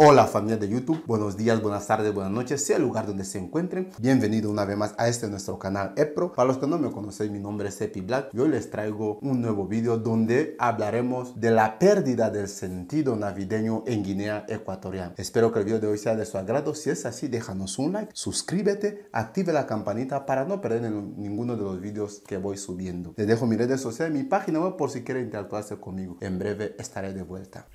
Hola familia de YouTube, buenos días, buenas tardes, buenas noches, sea el lugar donde se encuentren. Bienvenido una vez más a este nuestro canal EPRO. Para los que no me conocen, mi nombre es Epi Black y hoy les traigo un nuevo video donde hablaremos de la pérdida del sentido navideño en Guinea Ecuatorial. Espero que el video de hoy sea de su agrado. Si es así, déjanos un like, suscríbete, active la campanita para no perder ninguno de los videos que voy subiendo. Les dejo mis redes sociales, mi página web por si quieren interactuarse conmigo. En breve estaré de vuelta.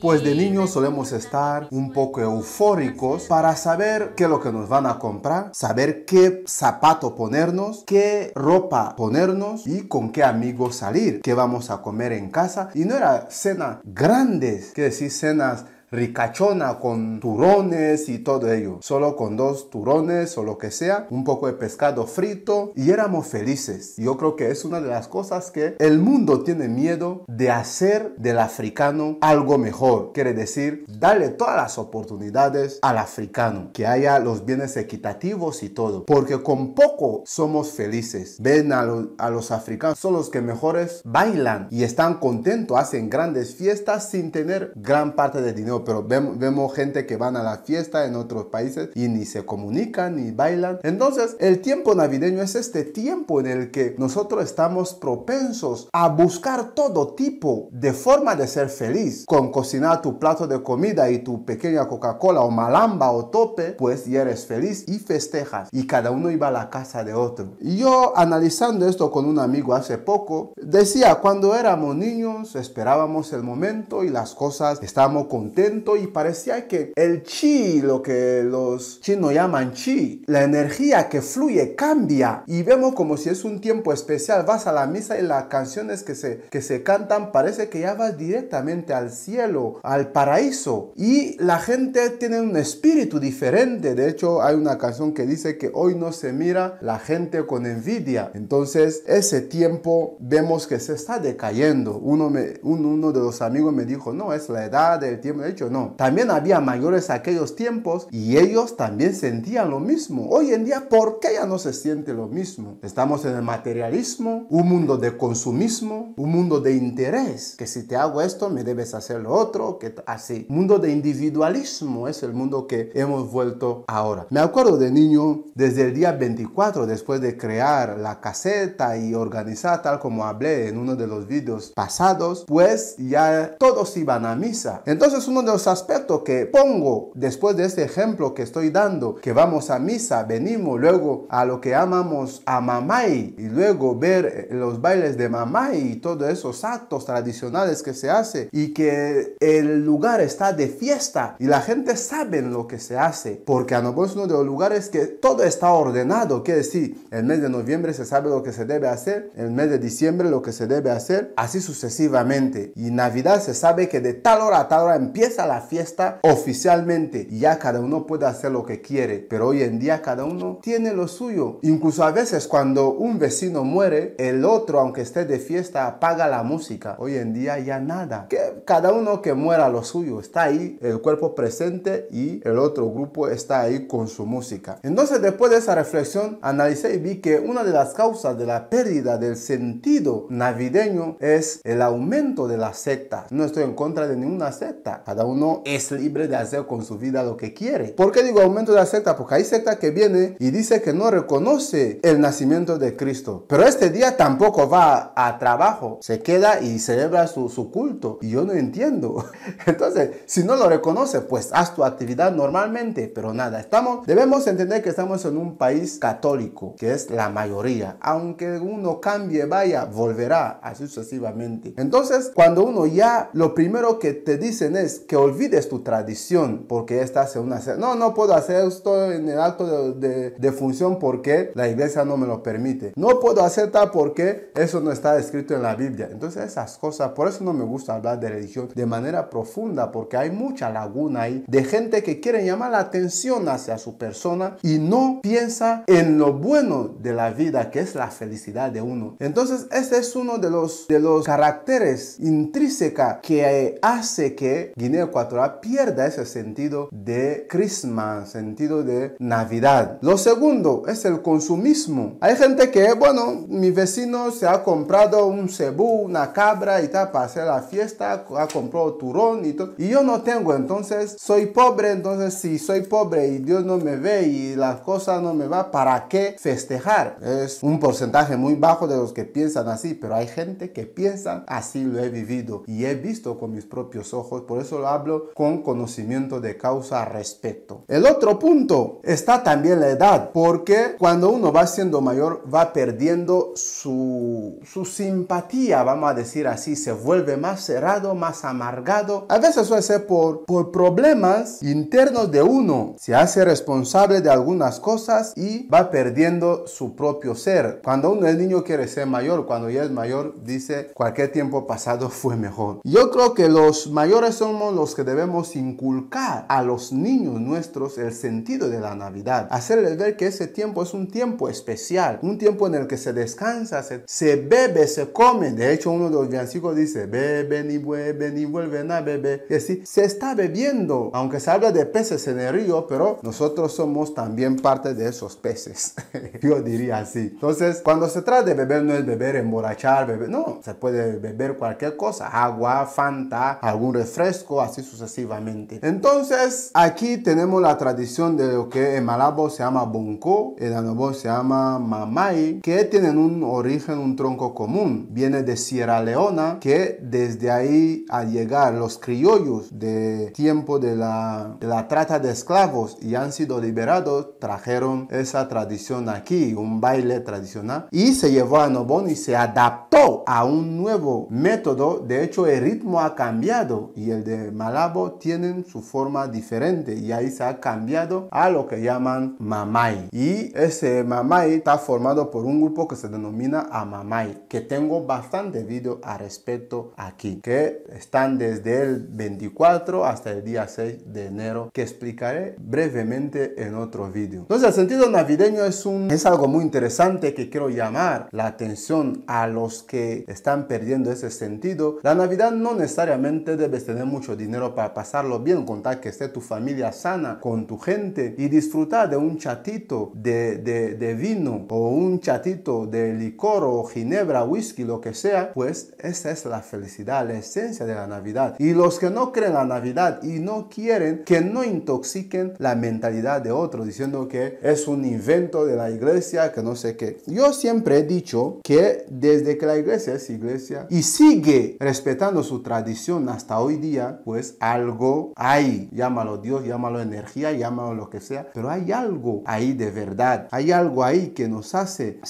Pues de niños solemos estar un poco eufóricos para saber qué es lo que nos van a comprar, saber qué zapato ponernos, qué ropa ponernos y con qué amigos salir, qué vamos a comer en casa. Y no era cenas grandes, que decir cenas ricachona con turrones y todo ello. Solo con dos turrones o lo que sea, un poco de pescado frito y éramos felices. Yo creo que es una de las cosas que el mundo tiene miedo de hacer del africano algo mejor. Quiere decir, darle todas las oportunidades al africano, que haya los bienes equitativos y todo. Porque con poco somos felices. Ven a, a los africanos, son los que mejores bailan y están contentos, hacen grandes fiestas sin tener gran parte de dinero pero, vemos, vemos gente que van a la fiesta en otros países y ni se comunican ni bailan. Entonces, el tiempo navideño es este tiempo en el que nosotros estamos propensos a buscar todo tipo de forma de ser feliz, con cocinar tu plato de comida y tu pequeña Coca-Cola o malamba o tope, pues ya eres feliz y festejas. Y cada uno iba a la casa de otro. Y yo analizando esto con un amigo hace poco, decía, cuando éramos niños esperábamos el momento y las cosas, estábamos contentos y parecía que el chi, lo que los chinos llaman chi, la energía que fluye cambia y vemos como si es un tiempo especial, vas a la misa y las canciones que se, que se cantan parece que ya vas directamente al cielo, al paraíso y la gente tiene un espíritu diferente, de hecho hay una canción que dice que hoy no se mira la gente con envidia, entonces ese tiempo vemos que se está decayendo, uno, me, uno, de los amigos me dijo, no, es la edad, del tiempo, no. También había mayores aquellos tiempos y ellos también sentían lo mismo. Hoy en día, ¿por qué ya no se siente lo mismo? Estamos en el materialismo, un mundo de consumismo, un mundo de interés, que si te hago esto me debes hacer lo otro, que así. Mundo de individualismo es el mundo que hemos vuelto ahora. Me acuerdo de niño, desde el día 24, después de crear la caseta y organizar tal como hablé en uno de los vídeos pasados, pues ya todos iban a misa. Entonces uno los aspectos que pongo después de este ejemplo que estoy dando, que vamos a misa, venimos luego a lo que amamos a mamay y luego ver eh, los bailes de mamay y todos esos actos tradicionales que se hace y que el lugar está de fiesta y la gente sabe lo que se hace, porque a nosotros uno de los lugares que todo está ordenado, quiere decir, el mes de noviembre se sabe lo que se debe hacer, el mes de diciembre lo que se debe hacer, así sucesivamente. Y Navidad se sabe que de tal hora a tal hora empieza la fiesta oficialmente, ya cada uno puede hacer lo que quiere, pero hoy en día cada uno tiene lo suyo. Incluso a veces cuando un vecino muere, el otro, aunque esté de fiesta, apaga la música. Hoy en día ya nada. Que cada uno que muera lo suyo, está ahí el cuerpo presente y el otro grupo está ahí con su música. Entonces después de esa reflexión, analicé y vi que una de las causas de la pérdida del sentido navideño es el aumento de las sectas. No estoy en contra de ninguna secta, cada uno es libre de hacer con su vida lo que quiere. ¿Por qué digo aumento de la secta? Porque hay secta que viene y dice que no reconoce el nacimiento de Cristo. Pero este día tampoco va a, trabajo, se queda y celebra su, culto. Y yo no entiendo. Entonces, si no lo reconoce, pues haz tu actividad normalmente. Pero nada, estamos, debemos entender que estamos en un país católico, que es la mayoría. Aunque uno cambie, vaya, volverá así sucesivamente. Entonces, cuando uno ya, lo primero que te dicen es, que olvides tu tradición porque estás en una... No, no puedo hacer esto en el acto de, de, función porque la iglesia no me lo permite. No puedo hacer tal porque eso no está escrito en la Biblia. Entonces esas cosas, por eso no me gusta hablar de religión de manera profunda porque hay mucha laguna ahí de gente que quiere llamar la atención hacia su persona y no piensa en lo bueno de la vida que es la felicidad de uno. Entonces este es uno de los, de los caracteres intrínseca que hace que Guinea Ecuador pierda ese sentido de Christmas, sentido de Navidad. Lo segundo es el consumismo. Hay gente que, bueno, mi vecino se ha comprado un cebú, una cabra y tal para hacer la fiesta, ha comprado turón y todo. Y yo no tengo, entonces soy pobre, entonces si soy pobre y Dios no me ve y las cosas no me va, ¿para qué festejar? Es un porcentaje muy bajo de los que piensan así, pero hay gente que piensa así lo he vivido y he visto con mis propios ojos, por eso lo hablo con conocimiento de causa respecto. El otro punto está también la edad, porque cuando uno va siendo mayor va perdiendo su, su simpatía, vamos a decir así, se vuelve más cerrado, más amargado. A veces suele ser por, por problemas internos de uno. Se hace responsable de algunas cosas y va perdiendo su propio ser. Cuando uno es niño quiere ser mayor, cuando ya es mayor dice cualquier tiempo pasado fue mejor. Yo creo que los mayores somos los que debemos inculcar a los niños nuestros el sentido de la Navidad, hacerles ver que ese tiempo es un tiempo especial, un tiempo en el que se descansa, se, bebe, se come. De hecho, uno de los villancicos dice, beben y vuelven y vuelven a beber. Es decir, se está bebiendo, aunque se habla de peces en el río, pero nosotros somos también parte de esos peces. Yo diría así. Entonces, cuando se trata de beber, no es beber, emborrachar, beber, no, se puede beber cualquier cosa, agua, fanta, algún refresco, así sucesivamente. Entonces, aquí tenemos la tradición de lo que en Malabo se llama Bonko, en Anobo se llama Mamai, que tienen un origen, un tronco común. Viene de Sierra Leona, que desde ahí al llegar los criollos de tiempo de la, de la trata de esclavos y han sido liberados, trajeron esa tradición aquí, un baile tradicional, y se llevó a Anobón y se adaptó a un nuevo método. De hecho, el ritmo ha cambiado y el de Malabo tienen su forma diferente y ahí se ha cambiado a lo que llaman Mamai. Y ese Mamai está formado por un grupo que se denomina Amamai, que tengo bastante vídeo al respecto aquí, que están desde el 24 hasta el día 6 de enero, que explicaré brevemente en otro vídeo. Entonces, el sentido navideño es, un, es algo muy interesante que quiero llamar la atención a los que están perdiendo ese sentido. La Navidad no necesariamente debes tener mucho dinero para pasarlo bien, contar que esté tu familia sana con tu gente y disfrutar de un chatito de, de, de vino o un chatito de licor o ginebra, whisky, lo que sea, pues esa es la felicidad, la esencia de la Navidad. Y los que no creen la Navidad y no quieren que no intoxiquen la mentalidad de otros diciendo que es un invento de la iglesia, que no sé qué. Yo siempre he dicho que desde que la iglesia es iglesia y sigue respetando su tradición hasta hoy día, pues es algo, hay, llámalo Dios, llámalo energía, llámalo lo que sea, pero hay algo ahí de verdad, hay algo ahí que nos hace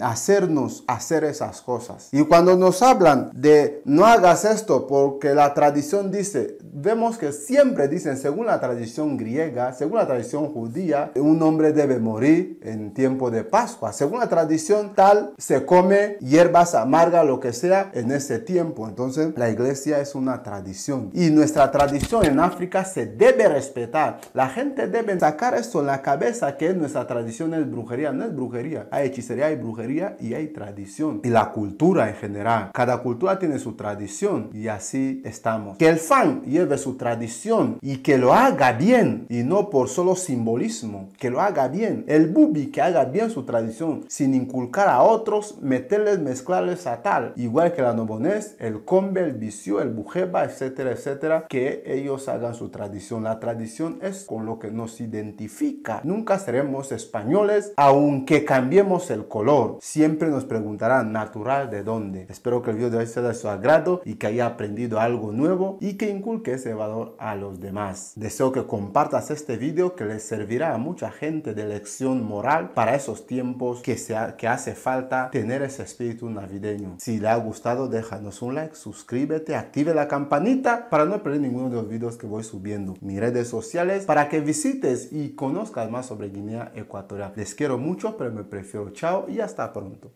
hacernos hacer esas cosas. Y cuando nos hablan de no hagas esto porque la tradición dice, vemos que siempre dicen, según la tradición griega, según la tradición judía, un hombre debe morir en tiempo de Pascua. Según la tradición tal, se come hierbas amargas, lo que sea, en ese tiempo. Entonces, la iglesia es una tradición. Y no nuestra tradición en África se debe respetar. La gente debe sacar esto en la cabeza que nuestra tradición es brujería. No es brujería. Hay hechicería, hay brujería y hay tradición. Y la cultura en general. Cada cultura tiene su tradición y así estamos. Que el fan lleve su tradición y que lo haga bien y no por solo simbolismo. Que lo haga bien. El bubi que haga bien su tradición sin inculcar a otros, meterles, mezclarles a tal. Igual que la nobonés, el combe, el vicio, el bujeba, etcétera, etcétera que ellos hagan su tradición. La tradición es con lo que nos identifica. Nunca seremos españoles, aunque cambiemos el color. Siempre nos preguntarán, ¿natural de dónde? Espero que el video de hoy sea de su agrado y que haya aprendido algo nuevo y que inculque ese valor a los demás. Deseo que compartas este video que les servirá a mucha gente de lección moral para esos tiempos que, se que hace falta tener ese espíritu navideño. Si le ha gustado, déjanos un like, suscríbete, active la campanita para no perder ninguno de los vídeos que voy subiendo, mis redes sociales, para que visites y conozcas más sobre Guinea Ecuatorial. Les quiero mucho, pero me prefiero. Chao y hasta pronto.